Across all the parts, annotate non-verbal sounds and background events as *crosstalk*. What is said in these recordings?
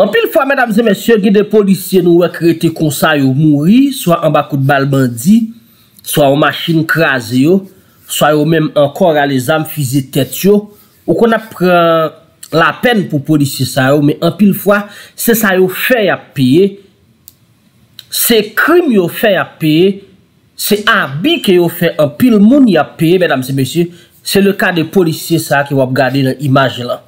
An pil fwa, mèdam se mèsyè, gè de polisye nou wè krete konsa yo mouri, swa an bakout balbandi, swa an masjin kras yo, swa yo mèm an kor alè zam fizè tèt yo, ou kon ap pren la pen pou polisye sa yo, mè an pil fwa, se sa yo fè ya peye, se krim yo fè ya peye, se abi ke yo fè an pil moun ya peye, mèdam se mèsyè, se le ka de polisye sa ki wè ap gade yon imaj la.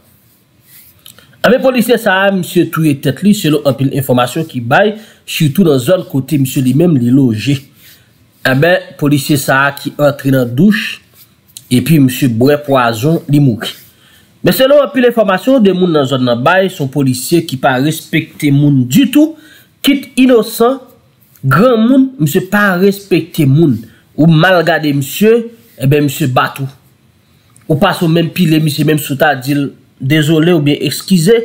A be, polisye sa a, msye touye tèt li, selo apil informasyon ki bay, chitou nan zon kote msye li mèm li loje. A be, polisye sa a ki antre nan douche, e pi msye brepo a zon li mouke. Me selo apil informasyon, de moun nan zon nan bay, son polisye ki pa respekte moun di tou, kit inosan, gran moun, msye pa respekte moun. Ou mal gade msye, e be msye batou. Ou pasou men pilè, msye men souta dil... Dèzole ou bè ekskize,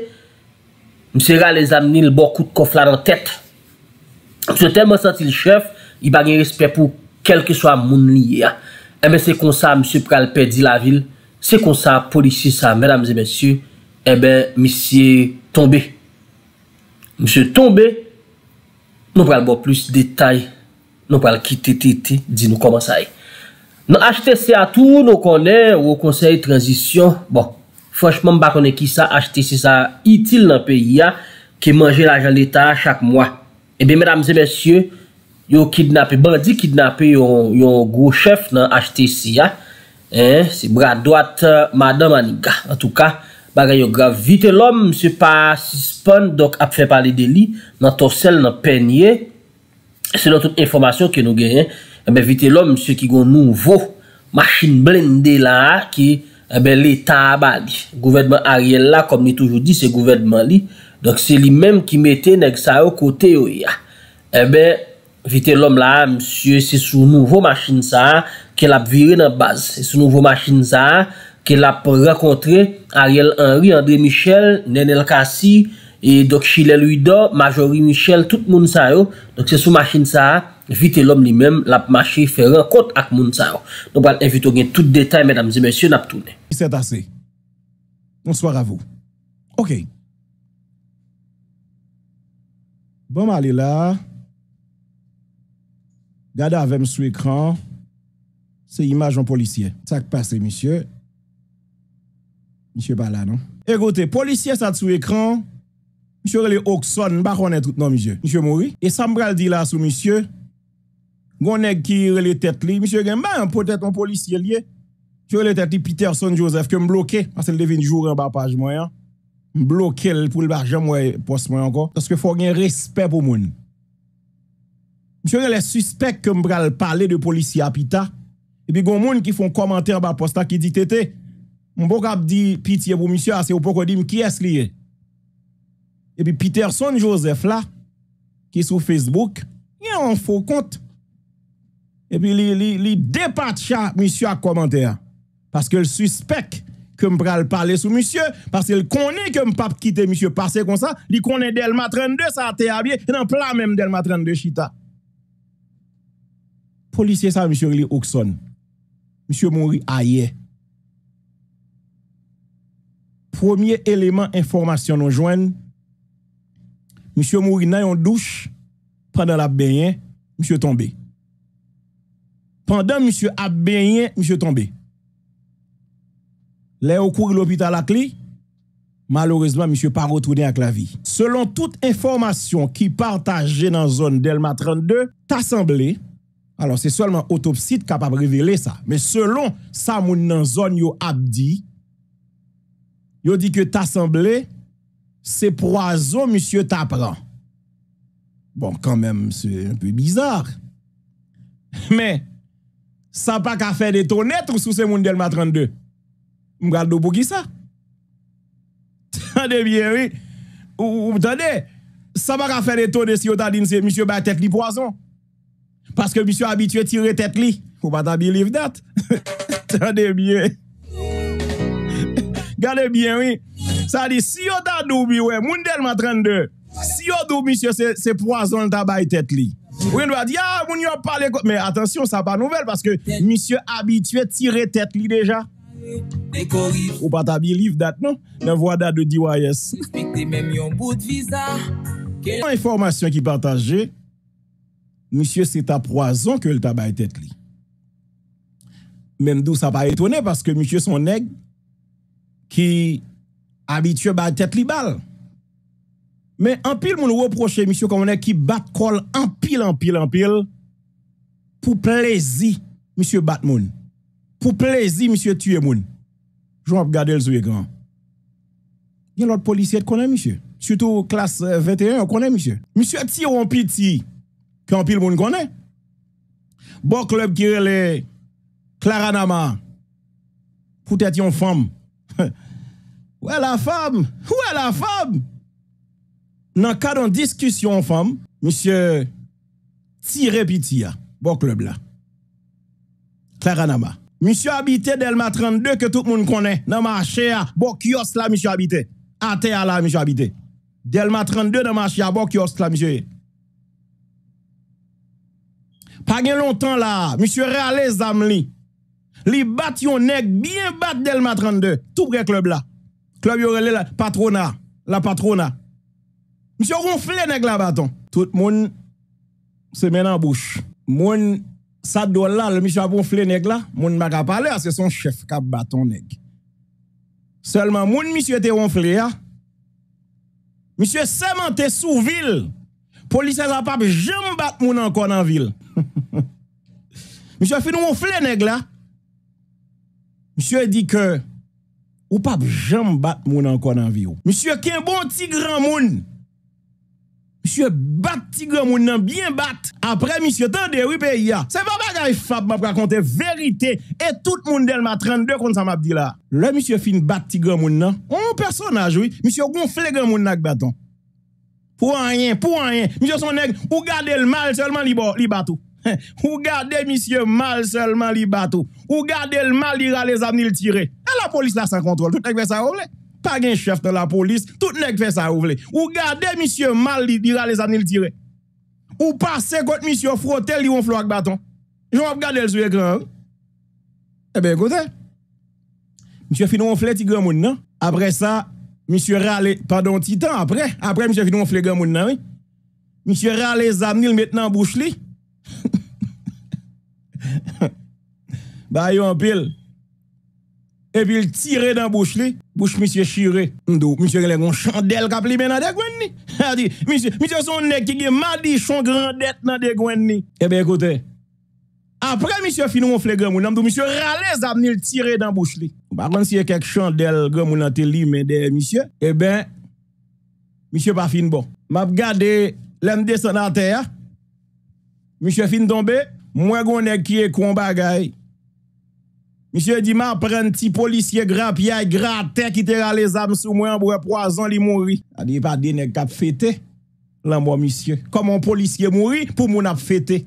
msè rè lè zam nil bò kout kof la nan tèt. Msè tè mò sentil chèf, i bagen respè pou kelke swa moun li ya. E bè se konsa msè pral pè di la vil, se konsa polisi sa, mèdam zè mèsyou, e eh bè msè tombe. Msè tombe, nou pral bò plus detay, nou pral ki te te te, di nou koman sa e. Nou achete se atou nou konè ou konsey transisyon, bò. Bon. Franchman bakone ki sa achete si sa itil nan pe ya ki manje la jan leta a chak mwa. Ebe, medamze, bensye, yo kidnap, bandi kidnap yo yo gwo chef nan achete si ya. Se bradouat, madame aniga, an touka. Baga yo gravite lom, mse pa sispon, dok ap fe pale de li, nan tosel nan penye. Se lontot informasyon ki nou genye. Eh Ebe, vite lom, mse ki gon nouvo, machin blendé la, ki... Ebe, eh li ta aba li. Gouvernment Ariel la, kom ni toujou di, se gouvernment li. Dok se li menm ki mette neg sa yo kote yo ya. Ebe, vite lom la, msye, se sou nouvo machin sa, ke la ap vire nan baz. Se sou nouvo machin sa, ke la ap rakontre Ariel Henry, André Michel, Nenel Kassi, e dok Shilel Uyda, Majorie Michel, tout moun sa yo. Dok se sou machin sa a. Vite l'om li menm, lap machi fe renkot ak moun sa ou. Don bal evito gen tout detay, mesdames et messieurs, nap toune. Mise tase, moun soar avou. Ok. Bon mali la. Gada avem sou ekran. Se imajon polisye. Sak pase, misye. Mise bala, non? E gote, polisye sat sou ekran. Mise rele ok son, bakwane tout nan mise. Mise mori. E sambral di la sou misye. Gonèk ki relè tèt li, misyo gen mba an potèt an polisye liye, ki relè tèt li Peterson Joseph, ke m bloke, asèl devin jouran ba page mwen ya, m bloke l pou l bak jèm wè pos mwen an kon, taske fò gen respè pou moun. Misyo gen lè suspek ke m bral palè de polisye apita, epi gon moun ki fòn komantèr ba posta ki di tètè, m bon kap di pitiye pou misyo asè, ah, ou poko di m kyes liye. Epi Peterson Joseph la, ki sou Facebook, gen an fò kont, E pi li depat cha misyo a komentè an. Paske l suspek ke m pral pale sou misyo. Paske l konè ke m pap kite misyo pase kon sa. Li konè del matren de sa te abye. E nan pla menm del matren de chita. Polisye sa misyo li okson. Misyo mouri a ye. Premier eleman informasyon nou jwen. Misyo mouri nan yon douche. Pran nan la beyen. Misyo tombe. Misyo mouri. Pendant monsieur a monsieur tombé. Là, au cours de l'hôpital à clé, malheureusement, monsieur pas retourné avec la vie. Selon toute information qui partagée dans la zone Delma 32, t'assemblé. alors c'est seulement autopsie capable de révéler ça. Mais selon ça, moun dans zone yo abdi, yo dit que t'assemblé c'est poison monsieur t'apprend. Bon, quand même, c'est un peu bizarre. *laughs* Mais, Sa pa ka fè de to net ou sou se moun del ma 32? M gade do pou ki sa? Tande bien, oui. Tande, sa pa ka fè de to de si yo ta din se misyo baye tet li poason? Paske misyo abitue tire tet li? Ou pa ta believe dat? *laughs* Tande bien. *laughs* Gade bien, oui. Sa di si yo ta doubi we, moun del ma 32, si yo doubi se poason ta baye tet li? Oui, on va dit ah, moun pas parlé Mais attention, ça pas nouvelle parce que monsieur habitué tirer tête lui déjà. Ou pas ta livre date, non? La voix date de DYS. Information qui partagée, monsieur c'est à poison que le tabac tête Même d'où ça pas étonné parce que monsieur son nègre qui habitué à tête lui balle. Mais en pile, mon reproche, monsieur, comme on est qui bat colle, en pile, en pile, en pile, pour plaisir, monsieur moun. Pour plaisir, monsieur tué Je vais regarder le zoué grand. Il y a l'autre policier qui connaît, monsieur. Surtout classe 21, on connaît, monsieur. Monsieur ou en pitié, qui en pile, mon connaît. Bon club qui est Clara Nama. Pour être une femme. *laughs* Où est la femme? Où est la femme? nan kadon diskusyon fèm, misye, ti repiti ya, bo klèb la, kèranama, misye habite Delma 32, ke tout moun konè, nan ma chè ya, bo kios la misye habite, ate ya la misye habite, Delma 32 nan ma chè ya, bo kios la misye, pa gen lontan la, misye realè zam li, li bat yon neg, biyen bat Delma 32, tout bre klèb la, klèb yorele la patrona, la patrona, Monsieur ronflé nèg la bâton. Tout le monde se met en bouche. Moun ça doit là le monsieur a nèg là, moun pas parler son chef a bâton nèg. Seulement moun monsieur était ronflé hein. Monsieur sementé sous ville. Police a pas jamais battre moun encore en ville. *laughs* monsieur fin ronflé nèg là. Monsieur dit que ou pas jamais battre moun encore en ville. Monsieur un bon petit grand moun. Misyè bat ti gen moun nan, byen bat, apre misyè tende, wipe ya. Se pa ba gari fap map kakonte verite, e tout moun del ma 32 koun sa map di la. Le misyè fin bat ti gen moun nan, ou personaj wii, misyè goun fle gen moun nan ak baton. Pou an yen, pou an yen, misyè son neg, ou gade el mal selman *laughs* li batou. Ou gade misyè mal selman li batou. Ou gade el mal ira les amni l tiré. E la polis la san kontrol, tout ek ve sa ou le. pas un chef dans la police, tout nèg fait ça ou vle. Ou gardez monsieur mal li dira les années le tirer. Ou passez contre monsieur Frotel li on flou avec bâton. J'en regarde le sur écran. Hein. Eh ben écoutez. Monsieur Finon flé ti grand Après ça, monsieur rale pardon Titan, après, après monsieur Finon flé grand moun hein, oui. Monsieur rale zamnil maintenant bouche li. *laughs* bah yon pile et puis il tirait dans bouche li, bouche monsieur chiré. Ndo, monsieur il a un chandelle qui pli dans des gwenni. *laughs* A dit, monsieur, monsieur son nèg qui son grand dette dans des gwenni. Eh bien écoutez, après monsieur fin ronfle grand moun, ndo monsieur ralez a venir tirer dans bouche li. Par bah, contre si il y a quelque chandelle grand moun dans mais des monsieur, eh bien monsieur pas fin bon. M'a regardé l'aime descendre à terre. Monsieur fin tombé, moi gon qui est combat bagaille. Misyè di man pren ti polisyè grap yay, gra te kiteran bon, le zanm sou mwen, mwen po a zan li moun ri. A di pa de nek ap fete, lan mwen misyè, kon moun polisyè moun ri, pou moun ap fete.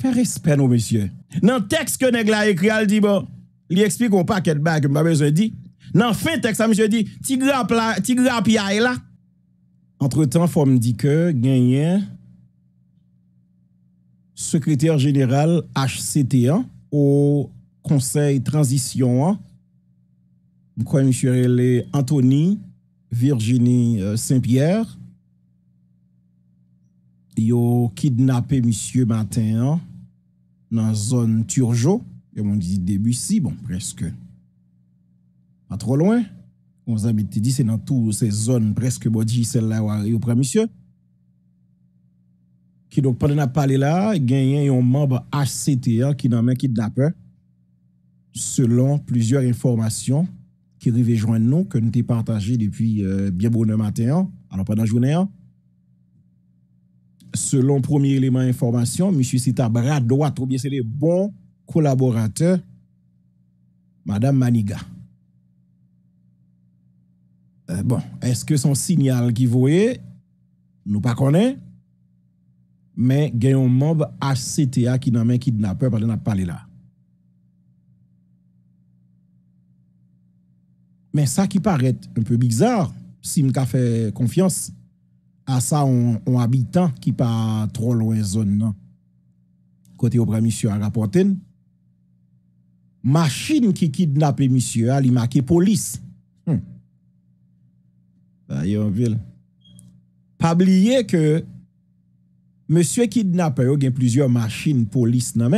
Fè respen ou misyè. Nan tekst ke nek la ekri al di bon, li ekspik moun pa ket bak, mwen pa be zan di. Nan fe tekst a misyè di, ti grap yay la. Entre tan, fò m di ke, genyen, sekreter jeneral HCT1, ou... conseil transition. Je crois que Anthony, Virginie euh, Saint-Pierre. Ils ont kidnappé monsieur Matin hein. dans la zone Turjo. Et on dit début si, bon, presque. Pas trop loin. On vous dit, c'est dans toutes ces zones presque body, celle-là, où près, monsieur. Qui donc, pendant la parler là, il y a un membre HCTA hein, qui n'a même kidnappé selon plusieurs informations qui reviennent nous, que nous avons partagées depuis euh, bien bon matin, hein. alors pendant la journée. Hein. Selon premier élément d'information, M. Sita bras droit, ou bien c'est les bons collaborateurs, Mme Maniga. Euh, bon, est-ce que son signal qui est nous pas connaît, mais il y a un membre HCTA qui n'a même kidnappeur, parce qu'on a parlé là. Mais ça qui paraît un peu bizarre, si je fait confiance à ça, on, habitant qui pas trop loin zone, Côté auprès à rapporter, machine qui kidnappe monsieur, elle police. y hum. ville. Pas oublier que monsieur kidnappe, il a plusieurs machines police dans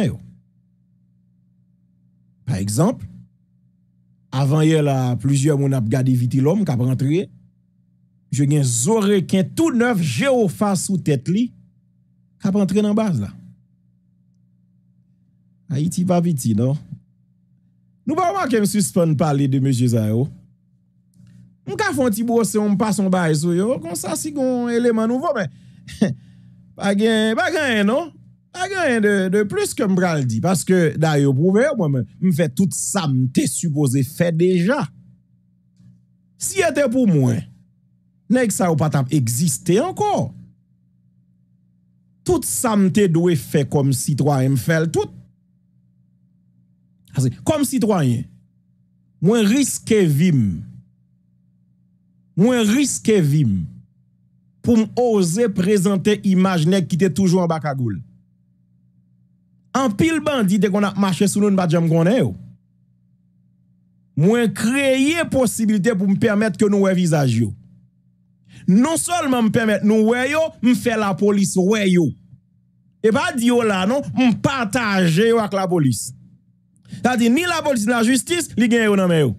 Par exemple, avant hier, là, plusieurs mon a regardé vite l'homme qui a rentré. Je gen qu'un tout neuf géofa sous tête li qui a rentré dans base là. Haïti va vite, non? Nous pas remarquer me suspendre parler de monsieur Zayo. On ka un ti brosse on passe on bail vous yo, comme ça si gon élément nouveau mais *laughs* pas gen pas non. A genyen de plus ke m bral di, paske da yo prouve, m fè tout samte supose fè deja. Si yete pou mwen, nek sa ou patap egziste anko. Tout samte dwe fè kom sitwanyen m fèl tout. Kom sitwanyen, mwen riske vim, mwen riske vim, pou m oze prezante imajnek ki te toujou an baka goul. en pile bandit dès qu'on a marché sous nous pas jam connait moi créer possibilité pour me permettre que nous voyons visage yo non seulement me permettre nous voyons yo me faire la police voyons. yo et pas dire là non me partager avec la police c'est-à-dire ni la police ni la justice li gagne yo nan yo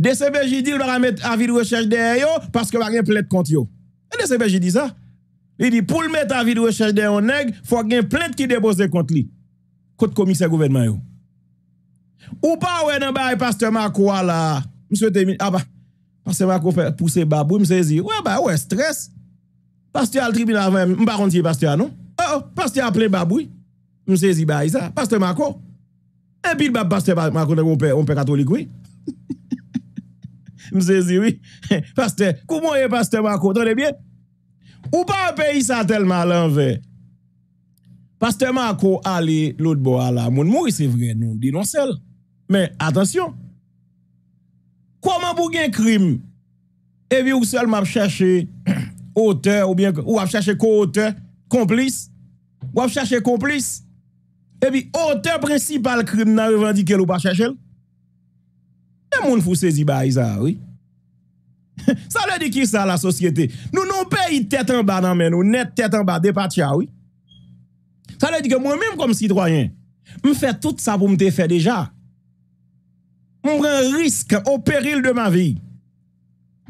DCBJ dit il va mettre avis de recherche derrière yo parce que va rien plaide contre yo. Et DCBJ dit ça. Il dit, pour le mettre à vie de recherche d'un nègre, il faut qu'il y ait plainte qui dépose contre lui. Contre commissaire gouvernement. Ou pas, ouais, dans le pasteur Marco, là. Monsieur Témin, ah bah, pasteur Marco fait pousser babou, me dit, ouais, bah, ouais, stress. Pasteur al tribunal, m'pas contre pasteur, non? Oh, oh, pasteur appelé babou. me dit, bah, ça, pasteur Marco. Et puis, pasteur Marco, on peut on catholique, oui. *laughs* me dit, oui. *laughs* pasteur, comment est pasteur Marco? T'en bien? Ou pa an peyi sa telman lan ve? Pastè man akou ale lout bo ala moun mouri, se vre nou, di non sel. Men, atensyon. Kou an moun bou gen krim, ebi ou selman ap chache ote, *clears throat* ou ap chache ko ote, komplis, ou ap chache komplis, ebi ote prinsipal krim nan revandike lou pa chache l. E moun fouse di ba a izan, wii. *laughs* ça veut dire qui ça la société? Nous non pays tête en bas dans mais nous tête en bas oui. Ça veut dire que moi-même comme citoyen, je fais tout ça pour me faire déjà. Je prends risque au péril de ma vie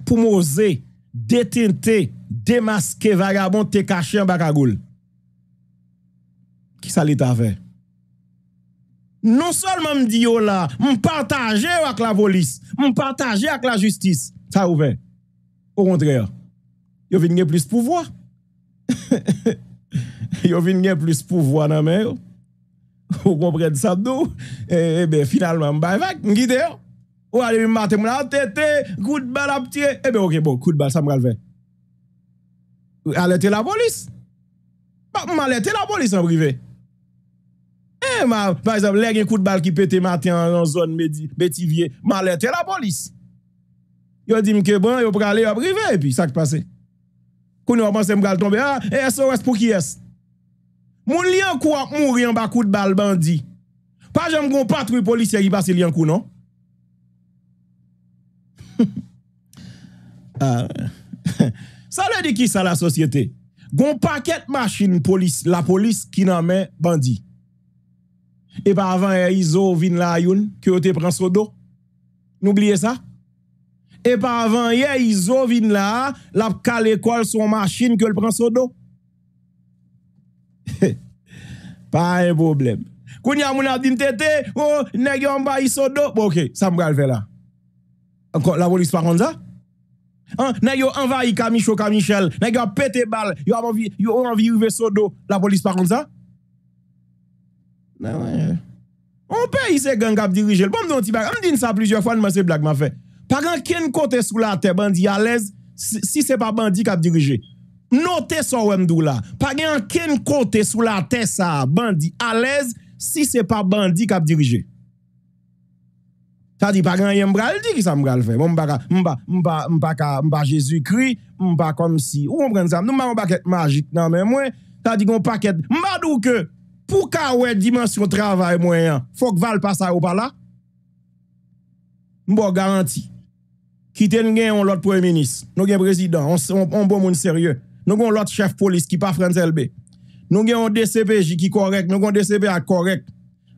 pour m'oser détenter, démasquer vagabond te cacher en bagagoule. Qui ça l'état fait? Non seulement me dit oh là, me partager avec la police, je partage avec la justice. Ça Au contraire, ils viennent plus pouvoir. ils *laughs* viennent plus pouvoir dans mer. Vous comprenez ça, nous? Eh, eh bien, finalement, je vais guider. Ou allez, je vais me tête, coup de balle à petit. Eh bien, ok, bon, coup de balle, ça me relève. alerté la police. Pas alerté la police en privé. Eh, par exemple, un coup de balle qui pète matin en zone métivier, alerté la police. Yo dit que bon, yo pralé, yo privé, et puis ça qui passe. Quand a pense que tomber, ah, SOS eh, pour qui est Mon lien quoi mourir en bas coup de balle bandi. Pas j'aime gon patrouille policier qui passe lien coup, non? *laughs* ah. *laughs* ça le dit qui ça la société? Gon paquet machine police, la police qui n'en met bandit. Et pas avant, eh, Iso vin la youn, que te prend sodo. dos. N'oubliez ça? E pa avan ye, i zo vin la, la p kal e kwal son machin ke l pran so do. *laughs* Pa e boblem. Koun ya moun ap din tete, ou oh, negyo anvayi so do. Boke, sa mga alve la. La polis pa kondza? Negyo anvayi kamisho kamishel, negyo ap pete bal, yo avanvi yu ve so do. La polis pa kondza? Na wè. Ou pe yi se geng ap dirije, l pom non ti bag. An din sa plizye fwan, mase blag ma fey. Pagan ken kote sou la te bandi alez, si se pa bandi kap dirije. No te sou wè mdou la. Pagan ken kote sou la te sa bandi alez, si se pa bandi kap dirije. Tadi, pagan yè mbral di ki sa mbral fè. Mba, mba, mba, mba, mba, jesu kri, mba kom si, ou mbren zam. Nou mba, mba ket majit nan mè mwen. Tadi, mba ket, mba dou ke, pou ka wè dimensyon travè mwen yon. Fok val pa sa ou pa la. Mbo garanti. ki ten gen yon lot preminis, nou gen prezident, yon bon moun serye, nou gen yon lot chef polis, ki pa frenzelbe, nou gen yon DCP, jiki korek, nou gen DCP ak korek,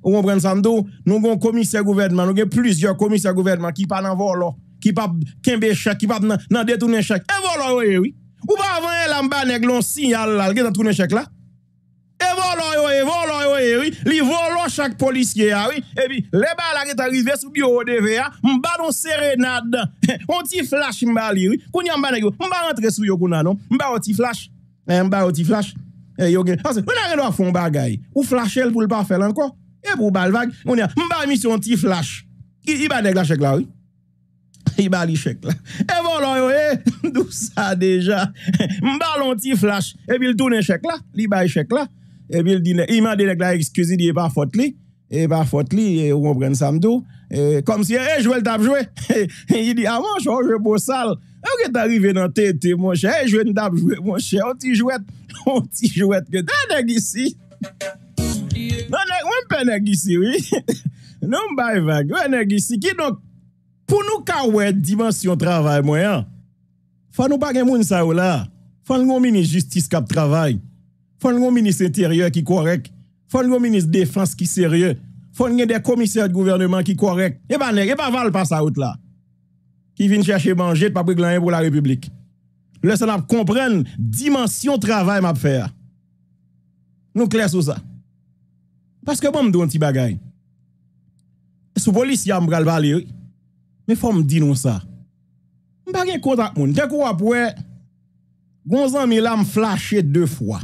ou gen prenzando, nou gen komise gouverman, nou gen plis yon komise gouverman, ki pa nan volo, ki pa kenbe chek, ki pa nan detounen chek, e volo yoye, ou pa avan yon lamban, ek lon sinyal la, gen detounen chek la, e volo yoye, e volo yoye, voyez, eh oui, li volo chaque policier, ah oui, et puis, les balles qui sont arrivées sous bureau DVA, m'ba non serenade *laughs* on ti flash m'bali, li, oui, kounya m'ba nègyo, m'ba rentre sous yo non, m'ba on ti flash, eh, m'ba on ti flash, et eh, yo gen, parce que, on a rien à fond bagay, ou flashel pour le pas faire encore, et pour balvague on y a, m'ba mission ti flash, il va nèg la chèque là, oui. Il va li chèque là. Et voilà, yo, eh, *laughs* ça déjà. *laughs* M'ba ti flash, et puis il tourne chèque là, li ba chèque là. e bil di nek... Iman di nek la ekskizi di e pa fot li, e pa fot li, e ou mwen pren samdo, e kom si, e jwè l tap jwè, *laughs* ah, e yi di, a manj, ou jwè bo sal, ou kè t'arive nan te, te mwen chè, e jwè l tap jwè mwen chè, ou ti jwèt, ou ti jwèt, kè te, e neg isi. Nan neg, ou mwen pen neg isi, oui, nou mwen bay vagn, e neg isi, ki nok, pou nou ka wè, dimensyon travay mwen, fa nou bagen moun sa ou la, fa nou mwen faut un ministre intérieur qui correct, faut un ministre défense qui sérieux, faut des commissaires de gouvernement qui correct. Et eh ben et pas eh ben, val pas sa out là. Qui vient chercher manger pas pour la République. Le Sénat comprendre dimension travail m'a faire. Nous clair sur ça. Parce que bon me un petit bagay. Sous police me parler. Mais faut me dire non ça. ne gen contact moun. Dès qu'on après gonzan mi là me flashé deux fois.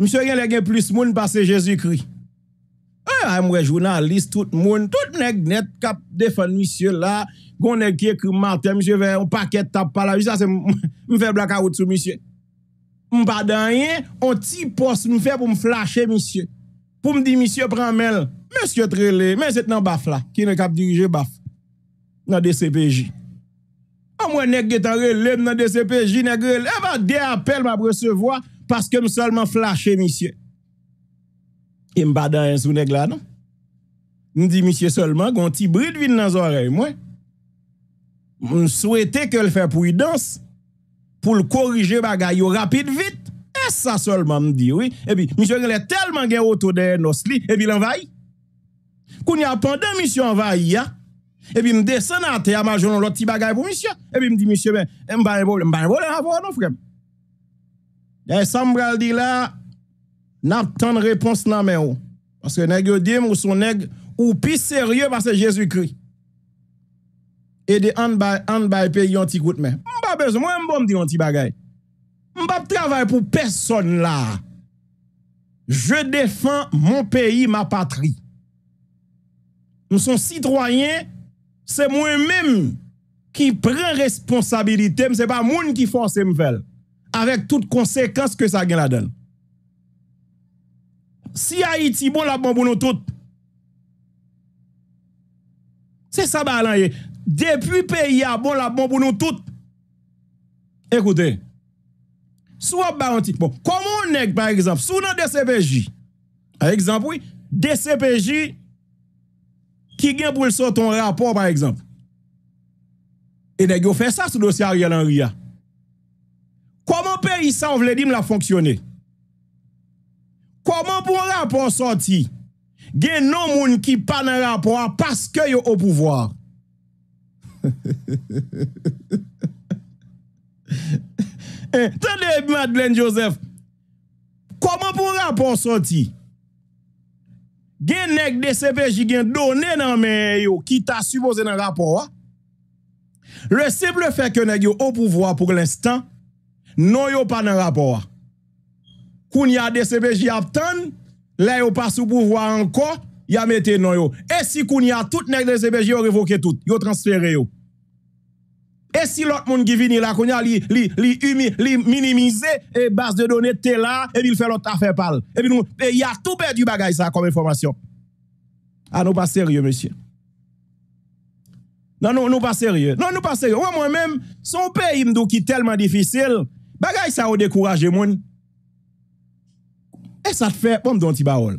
Mse ah, yon le gen plis moun pa se Jezikri. A, mwen jounan list tout moun, tout nek net kap defan misye la, kon nek ye kou marten, misye ven, ou paket tap pala, jisa se mwen fe blaka ou tou misye. Mwen pa den yon, on ti pos mwen fe pou mwen flashe misye. Pou mwen di misye pran men, mwen sète rele, mwen sète nan baf la, ki ne kap dirije baf, nan DCPJ. A ah, mwen nek getan rele, mwen nek getan rele, nan DCPJ nek rele, evan eh de apel mwen presevoa, parce que me seulement flashé monsieur. Et pas dans sous nèg là non. Me dit monsieur seulement un petit bride vin dans oreilles, moi. Je souhaitait que fasse prudence pour le corriger bagaille rapide vite. Et ça seulement me dit oui. Et puis monsieur il est tellement gain autour de nos et puis l'envahi. E il y a pendant monsieur envahi et puis me descend à terre, m'a l'autre petit bagaille pour monsieur. Et puis me dit monsieur ben, m'pas un problème, m'pas un problème, non frère. Dè ça me di la, nap réponse repons nan men parce que neg yo ou son nèg ou sérieux parce que jésus christ et de en by en by pays anti ti kout pas besoin moi mwen mbom di yon ti bagay. travaille pour personne là. Je défends mon pays, ma patrie. Nous sommes citoyens, c'est moi-même qui prend responsabilité, c'est pas moun qui force me faire. avèk tout konsekans ke sa gen la den. Si Haiti bon la bon pou nou tout, se sa ba lan ye, depi peyi a bon la bon pou nou tout, ekoute, sou ap ba antik bon. Koman neg, par exemple, sou nan DCPJ, par exemple, oui, DCPJ ki gen boulson ton rapor, par exemple, e neg yo fè sa sou dosya a riyan an riyan. koman pe yi san vle di m la fonksyone? Koman pou rapor soti, gen nan moun ki pa nan rapor, paske yo ou pouvoar? *laughs* Eh, tande, Madelene Joseph, koman pou rapor soti, gen nek de sepeji gen donen nan men yo, ki ta subozen nan rapor? Le seple fek yo nan yo ou pouvoar pouk l'instant, non yo pas dans rapport. Koun y a DCPJ aptan, là yo pas sous pouvoir encore, y a mette non yo. Et si koun y a tout nèg DCPJ yo révoqué tout, yo transféré yo. Et si l'autre monde qui vient là, qu'on a li, li, li, et base de données t'es là, et il fait l'autre affaire parle. Et puis nous, il y a tout perdu bagay ça comme information. Ah, nous pas sérieux, monsieur. Non, non, nous pas sérieux. Non, nous pas sérieux. Moi, moi-même, son pays qui qui tellement difficile, Bagay sa ou dekouraje moun, e sa te fe, moum don ti ba oul.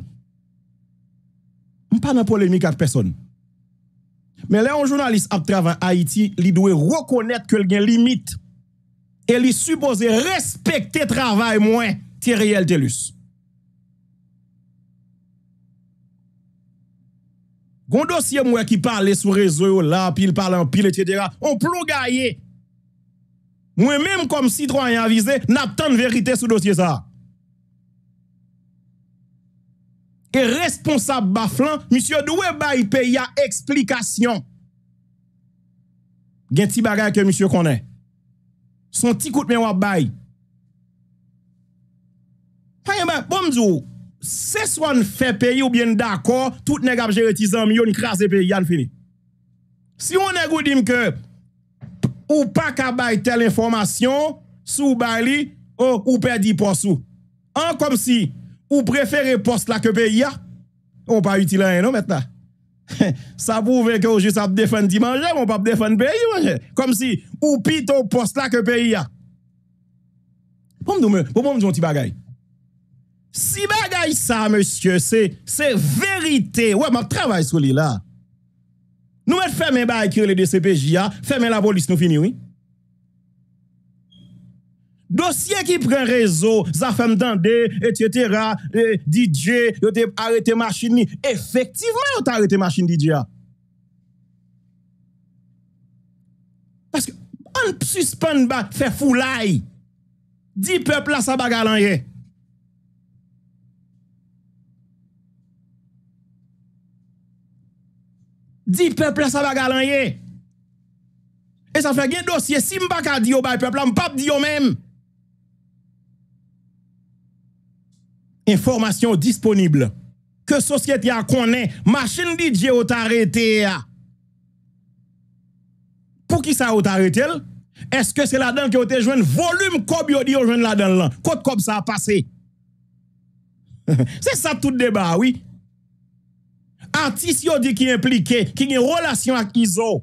Moum pa nan polemi kat person. Men le yon jounalist ap travan Haiti, li dwe rekonet ke lgen limit, e li suboze respekte travay moun, ti reyel telus. Goun dosye mouye ki pale sou rezo yo, la pil, pale an pil, etedera, ou plou gaye, Moi-même, comme citoyen avisé, de vérité sur dossier ça. Et responsable baflan, monsieur Doué Baye y a explication. Gen ti que monsieur connaît. Son petit coup de main baye. Bon m'dou, c'est soit on fait payer ou bien d'accord, tout nèg a gérer yon krasé on crase pays, fini. Si on est ou dit que Ou pa kabay tel informasyon sou bali ou pe di posou. An kom si ou prefere pos la ke pe ya. Ou pa utile an nou mettena. *laughs* Sa pou veke ou ju sa pe defen di manje, moun pa pe defen di pe ya. Kom si ou pi ton pos la ke pe ya. Pou moun di yon ti bagay? Si bagay sa, monsye, se verite. Ouè, moun trabay sou li la. Nou et fèmè ba ekir lè de CPJA, fèmè la bol dis nou fini wè. Dosye ki pren rezo, zafèm dande, etyetera, e, DJ, yo te arete masjin ni. Efektivman yo te arete masjin DJ-a. Paske an psispèn ba fè foulay, di pepl la sa baga lan yè. Di peple sa va galan ye? E sa fè gen dosye? Si mba ka di yo bay peple, am pap di yo men? Informasyon disponible. Ke sosyet ya konen? Machin di je otarete ya? Pou ki sa otarete el? Eske se la den ki ote jwen volum kob yo di yo jwen la den lan? Kote kob sa pase? *laughs* Se sa tout deba, wii? Atis yo di ki implike, ki nye relasyon ak Izo.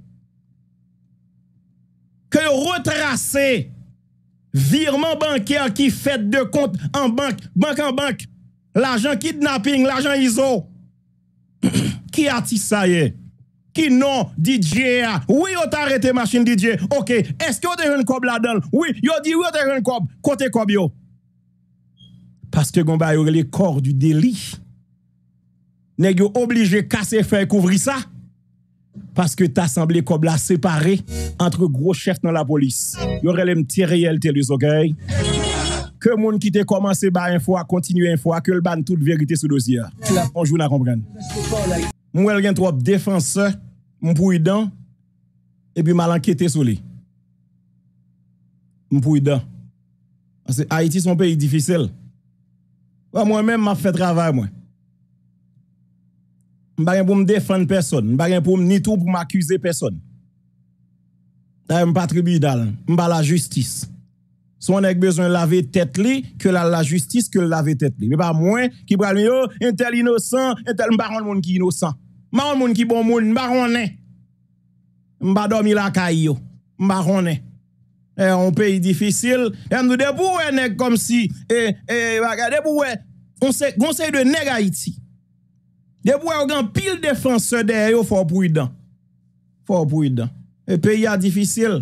Ke retrase, virman banker ki fet de kont en bank, bank en bank, l'ajan kidnapping, l'ajan Izo. *clears throat* Ki atis saye? Ki non DJ? Ou yo te arete masin DJ? Ok, eske yo te renkob la del? Ou yo di yo te renkob? Kote kob yo? Paske gombe ayo le kor du deli. Nèk yo oblije kase fè kouvri sa Paske ta semblè kob la separe Antre gro chèft nan la polis Yo relèm ti reyèl telè so gèy Kè moun ki te komanse ba en fwa Kontinu en fwa Kè l ban tout verite sou dosi ya Mwen gen trope defanse Mwen pou y dan E pi mal ankete sou li Mwen pou y dan Aiti son peyi difisel Mwen men ma fè travè mwen Je ne pour me défendre personne. Je ne pour ni tout pour m'accuser personne. Je ne pas tribunal. Je la justice. Si on a besoin de laver tête, que la, la justice que laver tête. Mais pas moins qui parle, yo, oh, un tel innocent, un tel baron monde qui innocent. Baron monde qui bon monde, baron est. Mba dormi la caillou. Baron est. Eh, on pays difficile. Et nous déboué comme si, eh, eh, debout. on conseil de nèg Haïti. De pou yo gan pil defanse de yo fò pou yi dan. Fò pou yi dan. E peyi a difisil.